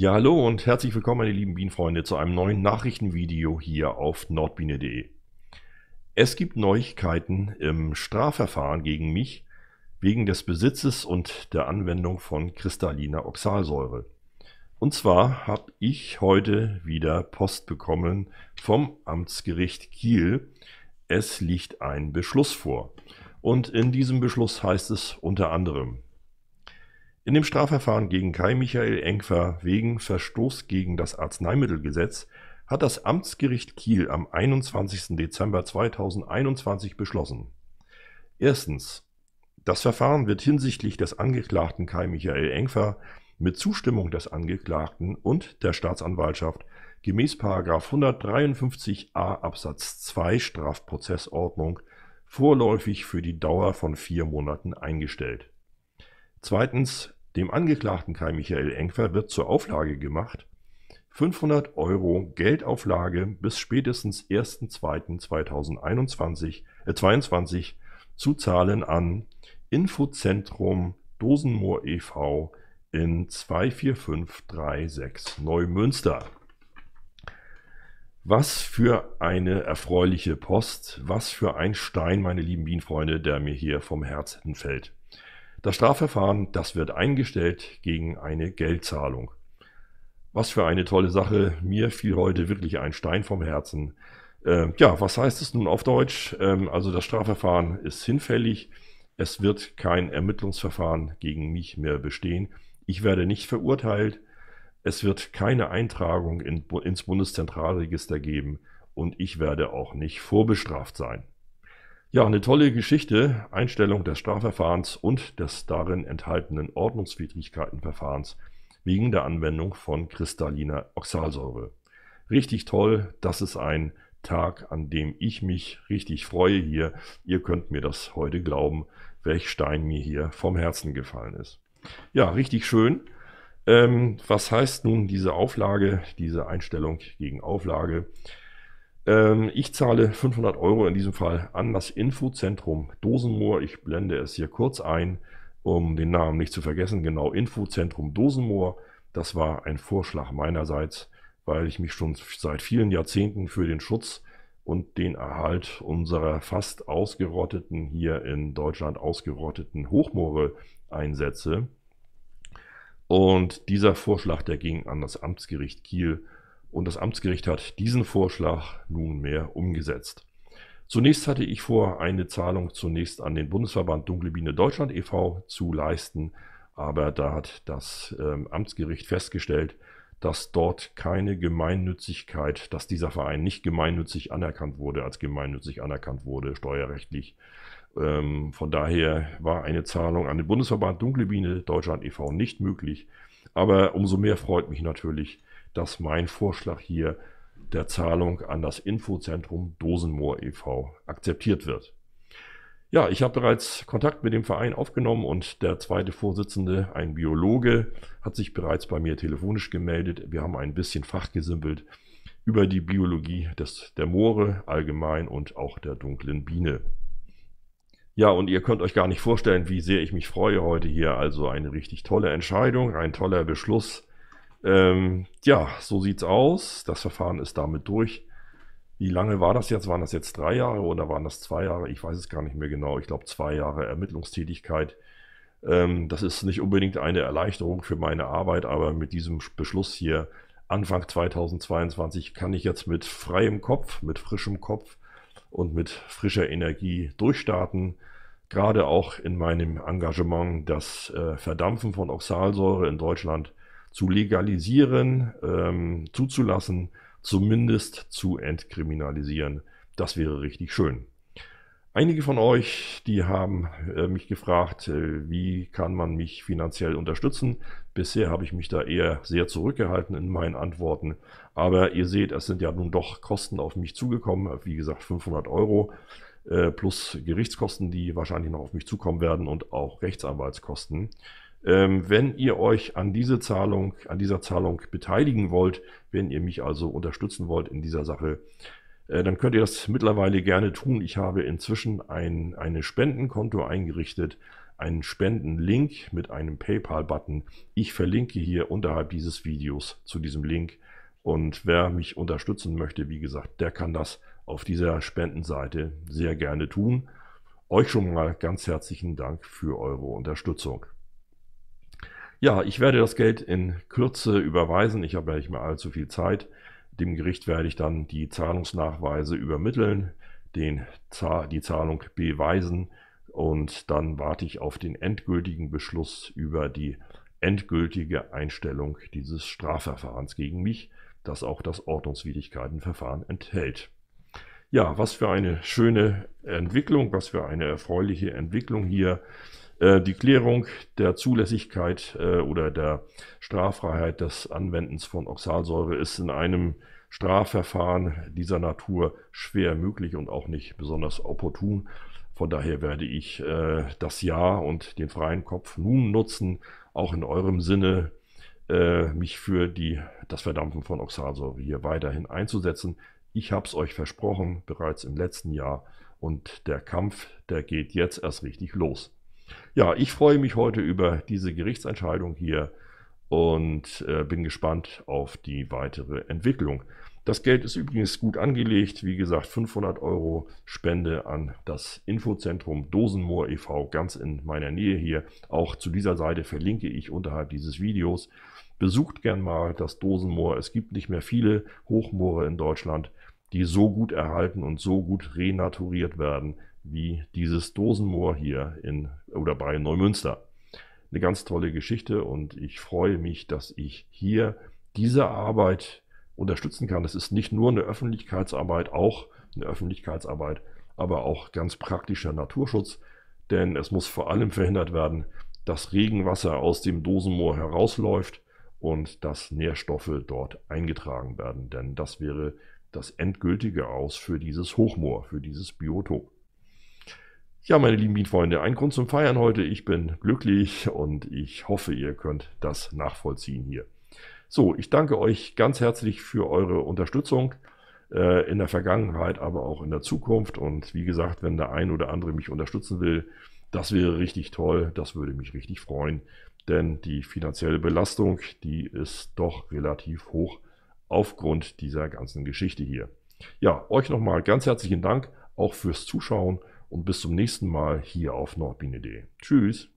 Ja, hallo und herzlich willkommen, meine lieben Bienenfreunde, zu einem neuen Nachrichtenvideo hier auf nordbiene.de. Es gibt Neuigkeiten im Strafverfahren gegen mich wegen des Besitzes und der Anwendung von kristalliner Oxalsäure. Und zwar habe ich heute wieder Post bekommen vom Amtsgericht Kiel. Es liegt ein Beschluss vor. Und in diesem Beschluss heißt es unter anderem, in dem Strafverfahren gegen Kai Michael Engfer wegen Verstoß gegen das Arzneimittelgesetz hat das Amtsgericht Kiel am 21. Dezember 2021 beschlossen. Erstens. Das Verfahren wird hinsichtlich des Angeklagten Kai Michael Engfer mit Zustimmung des Angeklagten und der Staatsanwaltschaft gemäß 153a Absatz 2 Strafprozessordnung vorläufig für die Dauer von vier Monaten eingestellt. Zweitens dem Angeklagten Kai Michael Engfer wird zur Auflage gemacht, 500 Euro Geldauflage bis spätestens 1.2.2021 äh zu zahlen an Infozentrum Dosenmoor e.V. in 24536 Neumünster. Was für eine erfreuliche Post, was für ein Stein, meine lieben Bienenfreunde, der mir hier vom Herzen fällt. Das Strafverfahren, das wird eingestellt gegen eine Geldzahlung. Was für eine tolle Sache. Mir fiel heute wirklich ein Stein vom Herzen. Ähm, ja, was heißt es nun auf Deutsch? Ähm, also das Strafverfahren ist hinfällig. Es wird kein Ermittlungsverfahren gegen mich mehr bestehen. Ich werde nicht verurteilt. Es wird keine Eintragung in, ins Bundeszentralregister geben und ich werde auch nicht vorbestraft sein. Ja, eine tolle Geschichte, Einstellung des Strafverfahrens und des darin enthaltenen Ordnungswidrigkeitenverfahrens wegen der Anwendung von kristalliner Oxalsäure. Richtig toll, das ist ein Tag, an dem ich mich richtig freue hier. Ihr könnt mir das heute glauben, welch Stein mir hier vom Herzen gefallen ist. Ja, richtig schön. Ähm, was heißt nun diese Auflage, diese Einstellung gegen Auflage? Ähm, ich zahle 500 Euro in diesem Fall an das Infozentrum Dosenmoor. Ich blende es hier kurz ein, um den Namen nicht zu vergessen. Genau, Infozentrum Dosenmoor. Das war ein Vorschlag meinerseits, weil ich mich schon seit vielen Jahrzehnten für den Schutz und den Erhalt unserer fast ausgerotteten, hier in Deutschland ausgerotteten Hochmoore einsetze. Und dieser Vorschlag, der ging an das Amtsgericht Kiel und das Amtsgericht hat diesen Vorschlag nunmehr umgesetzt. Zunächst hatte ich vor, eine Zahlung zunächst an den Bundesverband Dunkle Biene Deutschland e.V. zu leisten, aber da hat das ähm, Amtsgericht festgestellt, dass dort keine Gemeinnützigkeit, dass dieser Verein nicht gemeinnützig anerkannt wurde, als gemeinnützig anerkannt wurde, steuerrechtlich. Ähm, von daher war eine Zahlung an den Bundesverband Dunkle Biene Deutschland e.V. nicht möglich. Aber umso mehr freut mich natürlich, dass mein Vorschlag hier der Zahlung an das Infozentrum Dosenmoor e.V. akzeptiert wird. Ja, ich habe bereits Kontakt mit dem Verein aufgenommen und der zweite Vorsitzende, ein Biologe, hat sich bereits bei mir telefonisch gemeldet. Wir haben ein bisschen fachgesimpelt über die Biologie des, der Moore allgemein und auch der dunklen Biene. Ja, und ihr könnt euch gar nicht vorstellen, wie sehr ich mich freue heute hier. Also eine richtig tolle Entscheidung, ein toller Beschluss ähm, ja, so sieht's aus. Das Verfahren ist damit durch. Wie lange war das jetzt? Waren das jetzt drei Jahre oder waren das zwei Jahre? Ich weiß es gar nicht mehr genau. Ich glaube, zwei Jahre Ermittlungstätigkeit. Ähm, das ist nicht unbedingt eine Erleichterung für meine Arbeit, aber mit diesem Beschluss hier Anfang 2022 kann ich jetzt mit freiem Kopf, mit frischem Kopf und mit frischer Energie durchstarten. Gerade auch in meinem Engagement, das äh, Verdampfen von Oxalsäure in Deutschland zu legalisieren, ähm, zuzulassen, zumindest zu entkriminalisieren. Das wäre richtig schön. Einige von euch, die haben äh, mich gefragt, äh, wie kann man mich finanziell unterstützen. Bisher habe ich mich da eher sehr zurückgehalten in meinen Antworten. Aber ihr seht, es sind ja nun doch Kosten auf mich zugekommen. Wie gesagt, 500 Euro äh, plus Gerichtskosten, die wahrscheinlich noch auf mich zukommen werden und auch Rechtsanwaltskosten. Ähm, wenn ihr euch an, diese Zahlung, an dieser Zahlung beteiligen wollt, wenn ihr mich also unterstützen wollt in dieser Sache, äh, dann könnt ihr das mittlerweile gerne tun. Ich habe inzwischen ein eine Spendenkonto eingerichtet, einen Spendenlink mit einem PayPal-Button. Ich verlinke hier unterhalb dieses Videos zu diesem Link. Und wer mich unterstützen möchte, wie gesagt, der kann das auf dieser Spendenseite sehr gerne tun. Euch schon mal ganz herzlichen Dank für eure Unterstützung. Ja, ich werde das Geld in Kürze überweisen. Ich habe ja nicht mehr allzu viel Zeit. Dem Gericht werde ich dann die Zahlungsnachweise übermitteln, den, die Zahlung beweisen und dann warte ich auf den endgültigen Beschluss über die endgültige Einstellung dieses Strafverfahrens gegen mich, das auch das Ordnungswidrigkeitenverfahren enthält. Ja, was für eine schöne Entwicklung, was für eine erfreuliche Entwicklung hier. Äh, die Klärung der Zulässigkeit äh, oder der Straffreiheit des Anwendens von Oxalsäure ist in einem Strafverfahren dieser Natur schwer möglich und auch nicht besonders opportun. Von daher werde ich äh, das Ja und den freien Kopf nun nutzen, auch in eurem Sinne, äh, mich für die, das Verdampfen von Oxalsäure hier weiterhin einzusetzen. Ich habe es euch versprochen, bereits im letzten Jahr. Und der Kampf, der geht jetzt erst richtig los. Ja, ich freue mich heute über diese Gerichtsentscheidung hier und äh, bin gespannt auf die weitere Entwicklung. Das Geld ist übrigens gut angelegt. Wie gesagt, 500 Euro Spende an das Infozentrum Dosenmoor e.V. ganz in meiner Nähe hier. Auch zu dieser Seite verlinke ich unterhalb dieses Videos. Besucht gern mal das Dosenmoor. Es gibt nicht mehr viele Hochmoore in Deutschland, die so gut erhalten und so gut renaturiert werden, wie dieses Dosenmoor hier in oder bei Neumünster. Eine ganz tolle Geschichte und ich freue mich, dass ich hier diese Arbeit unterstützen kann. Es ist nicht nur eine Öffentlichkeitsarbeit, auch eine Öffentlichkeitsarbeit, aber auch ganz praktischer Naturschutz, denn es muss vor allem verhindert werden, dass Regenwasser aus dem Dosenmoor herausläuft und dass Nährstoffe dort eingetragen werden, denn das wäre das endgültige Aus für dieses Hochmoor, für dieses Biotop. Ja, meine lieben Bienenfreunde, ein Grund zum Feiern heute. Ich bin glücklich und ich hoffe, ihr könnt das nachvollziehen hier. So, ich danke euch ganz herzlich für eure Unterstützung äh, in der Vergangenheit, aber auch in der Zukunft. Und wie gesagt, wenn der ein oder andere mich unterstützen will, das wäre richtig toll. Das würde mich richtig freuen, denn die finanzielle Belastung, die ist doch relativ hoch aufgrund dieser ganzen Geschichte hier. Ja, euch nochmal ganz herzlichen Dank auch fürs Zuschauen und bis zum nächsten Mal hier auf nordbiene.de. Tschüss.